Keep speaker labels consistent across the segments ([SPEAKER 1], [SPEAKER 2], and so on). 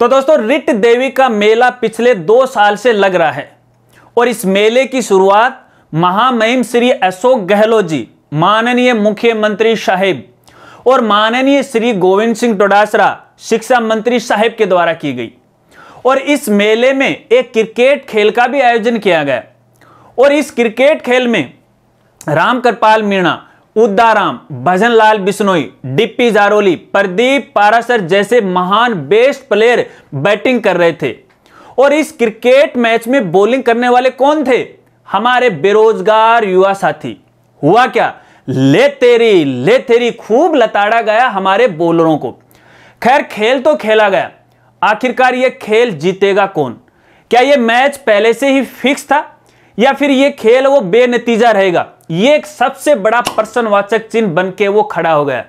[SPEAKER 1] तो दोस्तों रिट देवी का मेला पिछले दो साल से लग रहा है और इस मेले की शुरुआत महामहिम श्री अशोक गहलोत जी माननीय मुख्यमंत्री साहेब और माननीय श्री गोविंद सिंह डोडासरा शिक्षा मंत्री साहेब के द्वारा की गई और इस मेले में एक क्रिकेट खेल का भी आयोजन किया गया और इस क्रिकेट खेल में राम कृपाल मीणा उदाराम भजन लाल बिश्नोई डीपी जारोली प्रदीप पारासर जैसे महान बेस्ट प्लेयर बैटिंग कर रहे थे और इस क्रिकेट मैच में बॉलिंग करने वाले कौन थे हमारे बेरोजगार युवा साथी हुआ क्या ले तेरी ले तेरी खूब लताड़ा गया हमारे बॉलरों को खैर खेल तो खेला गया आखिरकार यह खेल जीतेगा कौन क्या यह मैच पहले से ही फिक्स था या फिर यह खेल वो बेनतीजा रहेगा ये एक सबसे बड़ा प्रश्नवाचक चिन्ह बन के वो खड़ा हो गया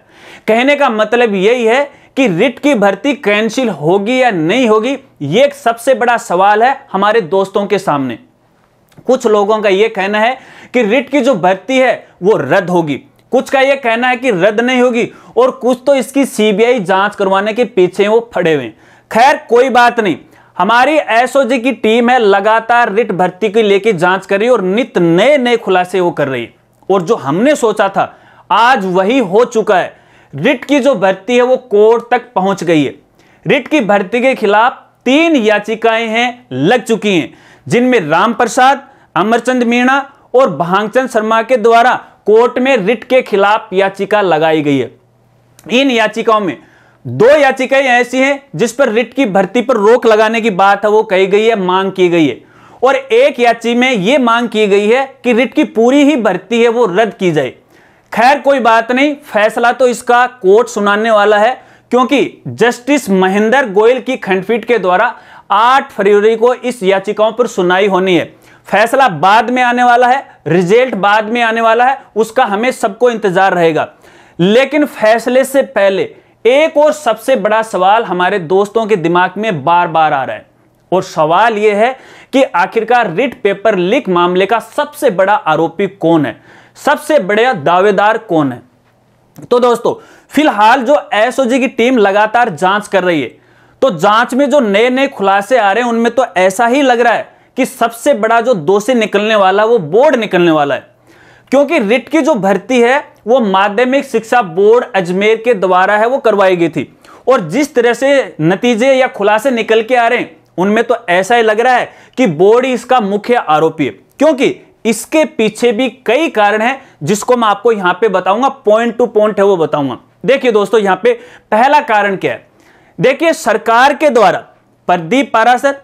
[SPEAKER 1] कहने का मतलब यही है कि रिट की भर्ती कैंसिल होगी या नहीं होगी ये एक सबसे बड़ा सवाल है हमारे दोस्तों के सामने कुछ लोगों का यह कहना है कि रिट की जो भर्ती है वो रद्द होगी कुछ का यह कहना है कि रद्द नहीं होगी और कुछ तो इसकी सीबीआई जांच करवाने के पीछे वो फड़े हुए खैर कोई बात नहीं हमारी एसओजी की टीम है लगातार रिट भर्ती की लेके जांच कर रही है और नित नए नए खुलासे वो कर रही है और जो हमने सोचा था आज वही हो चुका है रिट की जो भर्ती है वो कोर्ट तक पहुंच गई है रिट की भर्ती के खिलाफ तीन याचिकाएं हैं लग चुकी हैं जिनमें राम प्रसाद अमरचंद मीणा और भांगचंद शर्मा के द्वारा कोर्ट में रिट के खिलाफ याचिका लगाई गई है इन याचिकाओं में दो याचिकाएं ऐसी हैं जिस पर रिट की भर्ती पर रोक लगाने की बात है वो कही गई है मांग की गई है और एक याची में यह मांग की गई है कि रिट की पूरी ही भर्ती है वो रद्द की जाए खैर कोई बात नहीं फैसला तो इसका कोर्ट सुनाने वाला है क्योंकि जस्टिस महेंद्र गोयल की खंडपीठ के द्वारा 8 फरवरी को इस याचिकाओं पर सुनाई होनी है फैसला बाद में आने वाला है रिजल्ट बाद में आने वाला है उसका हमें सबको इंतजार रहेगा लेकिन फैसले से पहले एक और सबसे बड़ा सवाल हमारे दोस्तों के दिमाग में बार बार आ रहा है और सवाल यह है कि आखिरकार रिट पेपर लीक मामले का सबसे बड़ा आरोपी कौन है सबसे बड़ा दावेदार कौन है तो दोस्तों फिलहाल जो एसओजी की टीम लगातार जांच कर रही है तो जांच में जो नए नए खुलासे आ रहे हैं उनमें तो ऐसा ही लग रहा है कि सबसे बड़ा जो दोषी निकलने वाला वो बोर्ड निकलने वाला है क्योंकि रिट की जो भर्ती है वो माध्यमिक शिक्षा बोर्ड अजमेर के द्वारा है वो करवाई गई थी और जिस तरह से नतीजे या खुलासे निकल के आ रहे हैं उनमें तो ऐसा ही लग रहा है कि बोर्ड इसका मुख्य आरोपी है क्योंकि इसके पीछे भी कई कारण हैं जिसको मैं आपको यहां पे बताऊंगा पॉइंट टू पॉइंट है वो बताऊंगा देखिए दोस्तों यहां पे पहला कारण क्या है देखिए सरकार के द्वारा प्रदीप पारासर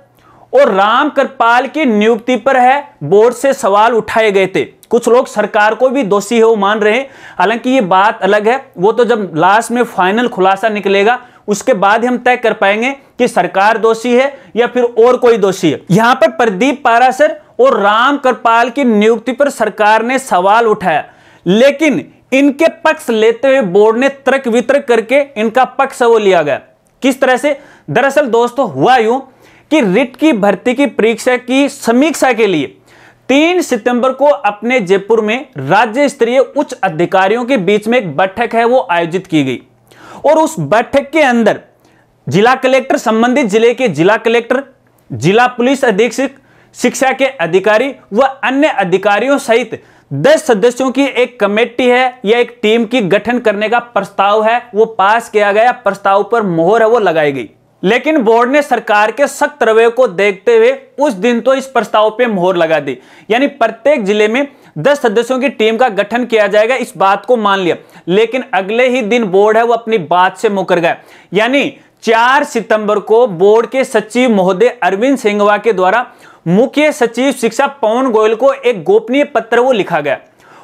[SPEAKER 1] और राम कृपाल की नियुक्ति पर है बोर्ड से सवाल उठाए गए थे कुछ लोग सरकार को भी दोषी है वो मान रहे हैं हालांकि ये बात अलग है वो तो जब लास्ट में फाइनल खुलासा निकलेगा उसके बाद हम तय कर पाएंगे कि सरकार दोषी है या फिर और कोई दोषी है यहां पर प्रदीप पारासर और राम करपाल की नियुक्ति पर सरकार ने सवाल उठाया लेकिन इनके पक्ष लेते हुए बोर्ड ने तर्क वितर्क करके इनका पक्ष वो लिया गया किस तरह से दरअसल दोस्तों हुआ यूं कि रिट की भर्ती की परीक्षा की समीक्षा के लिए तीन सितंबर को अपने जयपुर में राज्य स्तरीय उच्च अधिकारियों के बीच में एक बैठक है वो आयोजित की गई और उस बैठक के अंदर जिला कलेक्टर संबंधित जिले के जिला कलेक्टर जिला पुलिस अधीक्षक शिक्षा के अधिकारी व अन्य अधिकारियों सहित दस सदस्यों की एक कमेटी है या एक टीम की गठन करने का प्रस्ताव है वो पास किया गया प्रस्ताव पर मोहर है वो लगाई गई लेकिन बोर्ड ने सरकार के सख्त रवैये को देखते हुए उस दिन तो इस प्रस्ताव पे मोहर लगा दी यानी प्रत्येक जिले में दस सदस्यों की टीम का गठन किया जाएगा इस बात को मान लिया लेकिन अगले ही दिन बोर्ड है वो अपनी बात से मुकर गया यानी चार सितंबर को बोर्ड के सचिव महोदय अरविंद सिंघवा के द्वारा मुख्य सचिव शिक्षा पवन गोयल को एक गोपनीय पत्र वो लिखा गया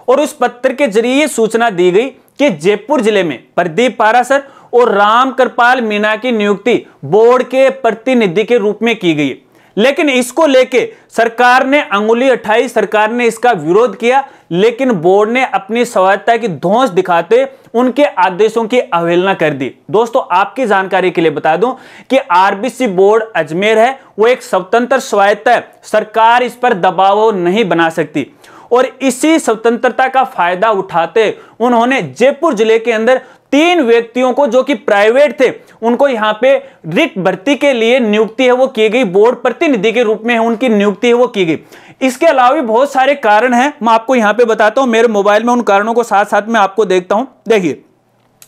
[SPEAKER 1] और उस पत्र के जरिए सूचना दी गई कि जयपुर जिले में प्रदीप पारासर और राम कृपाल मीणा की नियुक्ति बोर्ड के प्रतिनिधि के रूप में की गई लेकिन इसको लेके सरकार ने अंगुली उठाई सरकार ने इसका विरोध किया लेकिन बोर्ड ने अपनी स्वायत्ता की धौस दिखाते उनके आदेशों की अवहेलना कर दी दोस्तों आपकी जानकारी के लिए बता दूं कि आरबीसी बोर्ड अजमेर है वो एक स्वतंत्र स्वायत्ता है सरकार इस पर दबाव नहीं बना सकती और इसी स्वतंत्रता का फायदा उठाते उन्होंने जयपुर जिले के अंदर तीन व्यक्तियों को जो कि प्राइवेट थे उनको यहां पे रिक्त भर्ती के लिए नियुक्ति है वो की गई बोर्ड प्रतिनिधि के रूप में है उनकी नियुक्ति है वो की गई इसके अलावा भी बहुत सारे कारण हैं मैं आपको यहां पे बताता हूं मेरे मोबाइल में उन कारणों को साथ साथ में आपको देखता हूं देखिए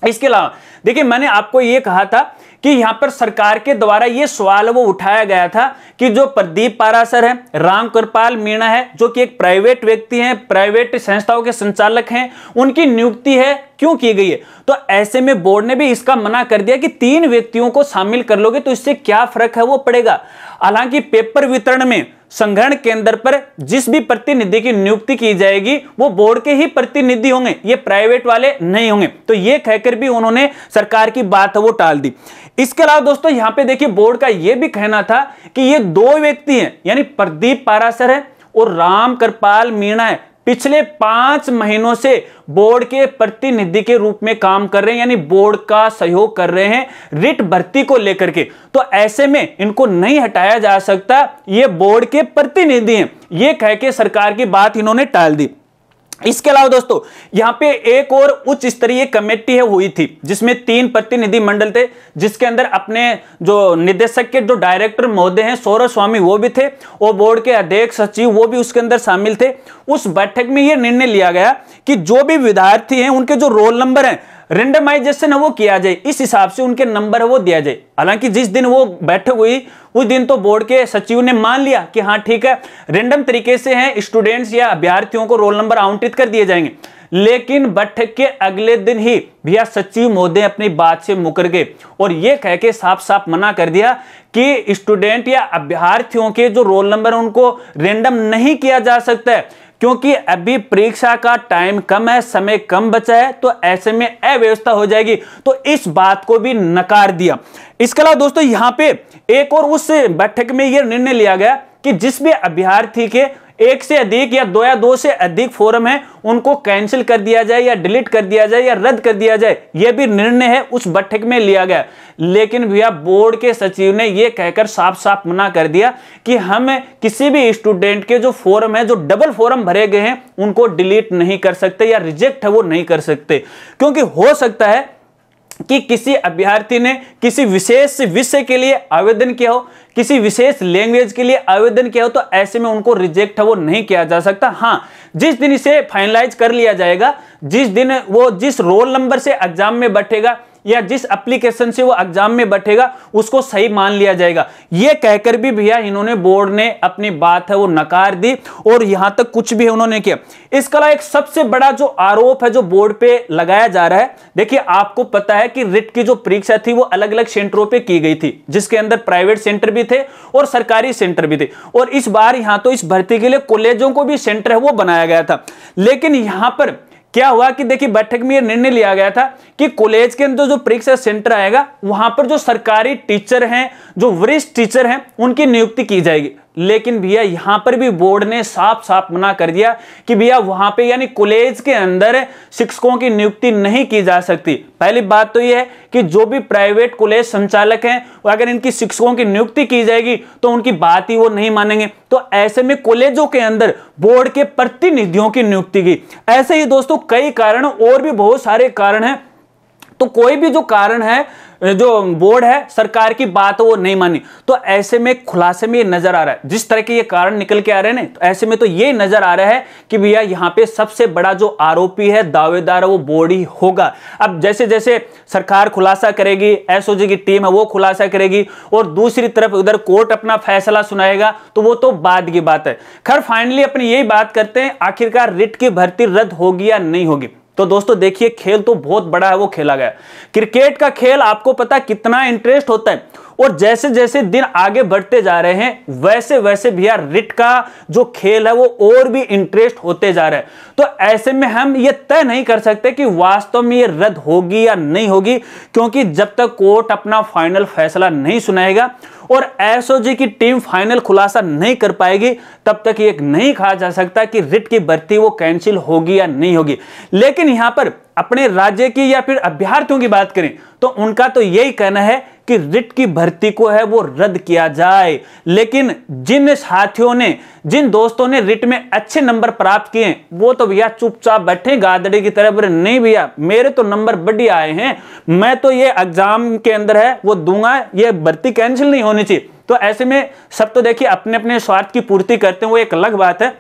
[SPEAKER 1] इसके अलावा देखिए मैंने आपको यह कहा था कि यहां पर सरकार के द्वारा यह सवाल वो उठाया गया था कि जो प्रदीप पारा है राम कृपाल मीणा है जो कि एक प्राइवेट व्यक्ति हैं प्राइवेट संस्थाओं के संचालक हैं उनकी नियुक्ति है क्यों की गई है तो ऐसे में बोर्ड ने भी इसका मना कर दिया कि तीन व्यक्तियों को शामिल कर लोगे तो इससे क्या फर्क है वो पड़ेगा हालांकि पेपर वितरण में संग्रहण केंद्र पर जिस भी प्रतिनिधि की नियुक्ति की जाएगी वो बोर्ड के ही प्रतिनिधि होंगे ये प्राइवेट वाले नहीं होंगे तो ये कहकर भी उन्होंने सरकार की बात है वो टाल दी इसके अलावा दोस्तों यहां पे देखिए बोर्ड का ये भी कहना था कि ये दो व्यक्ति हैं यानी प्रदीप पारासर है और राम कृपाल मीणा है पिछले पांच महीनों से बोर्ड के प्रतिनिधि के रूप में काम कर रहे हैं यानी बोर्ड का सहयोग कर रहे हैं रिट भर्ती को लेकर के तो ऐसे में इनको नहीं हटाया जा सकता ये बोर्ड के प्रतिनिधि हैं ये कह के सरकार की बात इन्होंने टाल दी इसके अलावा दोस्तों यहां पे एक और उच्च स्तरीय कमेटी है हुई थी जिसमें तीन प्रतिनिधि मंडल थे जिसके अंदर अपने जो निदेशक के जो डायरेक्टर महोदय हैं सौरभ स्वामी वो भी थे और बोर्ड के अध्यक्ष सचिव वो भी उसके अंदर शामिल थे उस बैठक में यह निर्णय लिया गया कि जो भी विद्यार्थी हैं उनके जो रोल नंबर हैं रेंडमाइजेशन वो किया जाए इस हिसाब से उनके नंबर वो दिया जाए हालांकि जिस दिन वो बैठक हुई उस दिन तो बोर्ड के सचिव ने मान लिया कि हाँ ठीक है रेंडम तरीके से हैं स्टूडेंट्स या अभ्यार्थियों को रोल नंबर आवंटित कर दिए जाएंगे लेकिन बैठक के अगले दिन ही भैया सचिव महोदय अपनी बात से मुकर गए और यह कह के साफ साफ मना कर दिया कि स्टूडेंट या अभ्यार्थियों के जो रोल नंबर उनको रेंडम नहीं किया जा सकता है क्योंकि अभी परीक्षा का टाइम कम है समय कम बचा है तो ऐसे में अव्यवस्था हो जाएगी तो इस बात को भी नकार दिया इसके अलावा दोस्तों यहां पे एक और उस बैठक में यह निर्णय लिया गया कि जिस भी अभ्यार्थी के एक से अधिक या दो या दो से अधिक फोरम है उनको कैंसिल कर दिया जाए या डिलीट कर दिया जाए या रद्द कर दिया जाए यह भी निर्णय है उस बैठक में लिया गया लेकिन भैया बोर्ड के सचिव ने यह कहकर साफ साफ मना कर दिया कि हम किसी भी स्टूडेंट के जो फोरम है जो डबल फोरम भरे गए हैं उनको डिलीट नहीं कर सकते या रिजेक्ट है वो नहीं कर सकते क्योंकि हो सकता है कि किसी अभ्यर्थी ने किसी विशेष विषय के लिए आवेदन किया हो किसी विशेष लैंग्वेज के लिए आवेदन किया हो तो ऐसे में उनको रिजेक्ट है वो नहीं किया जा सकता हाँ जिस दिन इसे फाइनलाइज कर लिया जाएगा जिस दिन वो जिस रोल नंबर से एग्जाम में बैठेगा या जिस एप्लीकेशन से वो एग्जाम में बैठेगा उसको सही मान लिया जाएगा ये कहकर भी भैया इन्होंने बोर्ड ने अपनी बात है वो नकार दी और यहां तक कुछ भी उन्होंने किया इसके अलावा एक सबसे बड़ा जो आरोप है जो बोर्ड पे लगाया जा रहा है देखिए आपको पता है कि रिट की जो परीक्षा थी वो अलग अलग सेंटरों पर की गई थी जिसके अंदर प्राइवेट सेंटर भी थे और सरकारी सेंटर भी थे और इस बार यहां तो इस भर्ती के लिए कॉलेजों को भी सेंटर है वो बनाया गया था लेकिन यहां पर क्या हुआ कि देखिए बैठक में यह निर्णय लिया गया था कि कॉलेज के अंदर जो परीक्षा सेंटर आएगा वहां पर जो सरकारी टीचर हैं जो वरिष्ठ टीचर हैं उनकी नियुक्ति की जाएगी लेकिन भैया यहां पर भी बोर्ड ने साफ साफ मना कर दिया कि भैया वहां पे यानी कॉलेज के अंदर शिक्षकों की नियुक्ति नहीं की जा सकती पहली बात तो यह है कि जो भी प्राइवेट कॉलेज संचालक हैं अगर इनकी शिक्षकों की नियुक्ति की जाएगी तो उनकी बात ही वो नहीं मानेंगे तो ऐसे में कॉलेजों के अंदर बोर्ड के प्रतिनिधियों की नियुक्ति की ऐसे ही दोस्तों कई कारण और भी बहुत सारे कारण हैं तो कोई भी जो कारण है जो बोर्ड है सरकार की बात वो नहीं मानी तो ऐसे में खुलासे में ये नजर आ रहा है जिस तरह के ये कारण निकल के आ रहे हैं ना तो ऐसे में तो ये नजर आ रहा है कि भैया यहाँ पे सबसे बड़ा जो आरोपी है दावेदार है वो बोर्ड ही होगा अब जैसे जैसे सरकार खुलासा करेगी एसओजी की टीम है वो खुलासा करेगी और दूसरी तरफ उधर कोर्ट अपना फैसला सुनाएगा तो वो तो बाद की बात है खैर फाइनली अपनी यही बात करते हैं आखिरकार रिट की भर्ती रद्द होगी या नहीं होगी तो दोस्तों देखिए खेल तो बहुत बड़ा है वो खेला गया क्रिकेट का खेल आपको पता कितना इंटरेस्ट होता है और जैसे जैसे दिन आगे बढ़ते जा रहे हैं वैसे वैसे भैया रिट का जो खेल है वो और भी इंटरेस्ट होते जा रहे हैं तो ऐसे में हम ये तय नहीं कर सकते कि वास्तव में ये रद्द होगी या नहीं होगी क्योंकि जब तक कोर्ट अपना फाइनल फैसला नहीं सुनाएगा और एसओजी की टीम फाइनल खुलासा नहीं कर पाएगी तब तक ये नहीं कहा जा सकता कि रिट की भर्ती वो कैंसिल होगी या नहीं होगी लेकिन यहां पर अपने राज्य की या फिर अभ्यर्थियों की बात करें तो उनका तो यही कहना है कि रिट की भर्ती को है वो रद्द किया जाए लेकिन जिन साथियों ने जिन दोस्तों ने रिट में अच्छे नंबर प्राप्त किए वो तो भैया चुपचाप बैठे गादड़े की तरफ नहीं भैया मेरे तो नंबर बढ़िया आए हैं मैं तो ये एग्जाम के अंदर है वो दूंगा ये भर्ती कैंसिल नहीं होनी चाहिए तो ऐसे में सब तो देखिए अपने अपने स्वार्थ की पूर्ति करते हैं वो एक अलग बात है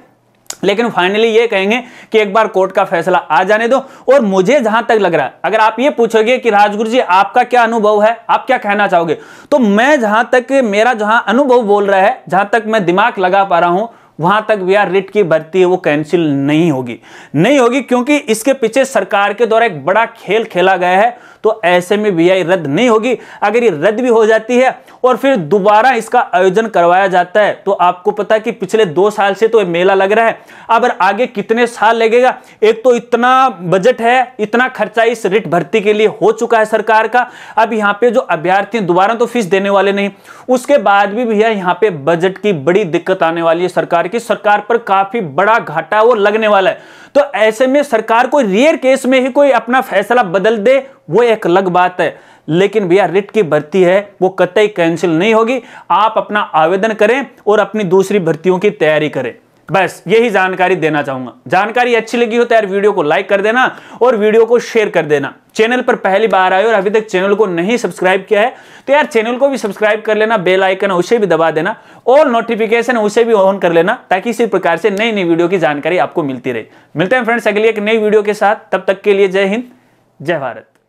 [SPEAKER 1] लेकिन फाइनली ये कहेंगे कि एक बार कोर्ट का फैसला आ जाने दो और मुझे जहां तक लग रहा है अगर आप ये पूछोगे कि राजगुरु जी आपका क्या अनुभव है आप क्या कहना चाहोगे तो मैं जहां तक मेरा जहां अनुभव बोल रहा है जहां तक मैं दिमाग लगा पा रहा हूं वहां तक भी यार रिट की भर्ती है वो कैंसिल नहीं होगी नहीं होगी क्योंकि इसके पीछे सरकार के द्वारा एक बड़ा खेल खेला गया है तो ऐसे में वी रद्द नहीं होगी अगर ये रद्द भी हो जाती है और फिर दोबारा इसका आयोजन करवाया जाता है तो आपको पता है कि पिछले दो साल से तो मेला लग रहा है अब आगे कितने साल लगेगा एक तो इतना बजट है इतना खर्चा इस रिट भर्ती के लिए हो चुका है सरकार का अब यहाँ पे जो अभ्यर्थी दोबारा तो फीस देने वाले नहीं उसके बाद भी भैया यहाँ पे बजट की बड़ी दिक्कत आने वाली है सरकार की सरकार पर काफी बड़ा घाटा वो लगने वाला है तो ऐसे में सरकार कोई रेयर केस में ही कोई अपना फैसला बदल दे वो एक अलग बात है लेकिन भैया रिट की भर्ती है वो कतई कैंसिल नहीं होगी आप अपना आवेदन करें और अपनी दूसरी भर्तियों की तैयारी करें बस यही जानकारी देना चाहूंगा जानकारी अच्छी लगी हो तो यार वीडियो को लाइक कर देना और वीडियो को शेयर कर देना चैनल पर पहली बार आए और अभी तक चैनल को नहीं सब्सक्राइब किया है तो यार चैनल को भी सब्सक्राइब कर लेना बेल आइकन उसे भी दबा देना और नोटिफिकेशन उसे भी ऑन कर लेना ताकि इसी प्रकार से नई नई वीडियो की जानकारी आपको मिलती रहे मिलते हैं फ्रेंड्स अगली एक नई वीडियो के साथ तब तक के लिए जय हिंद जय भारत